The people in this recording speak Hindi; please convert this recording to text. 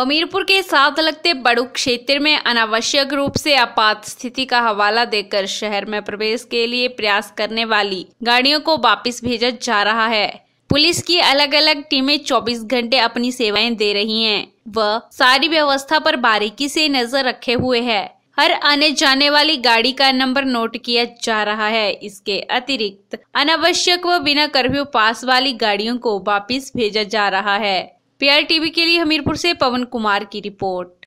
हमीरपुर के साथ लगते बड़ू क्षेत्र में अनावश्यक रूप से आपात स्थिति का हवाला देकर शहर में प्रवेश के लिए प्रयास करने वाली गाड़ियों को वापस भेजा जा रहा है पुलिस की अलग अलग टीमें 24 घंटे अपनी सेवाएं दे रही हैं वह सारी व्यवस्था पर बारीकी से नजर रखे हुए है हर आने जाने वाली गाड़ी का नंबर नोट किया जा रहा है इसके अतिरिक्त अनावश्यक व बिना कर्फ्यू पास वाली गाड़ियों को वापिस भेजा जा रहा है पीआरटीवी के लिए हमीरपुर से पवन कुमार की रिपोर्ट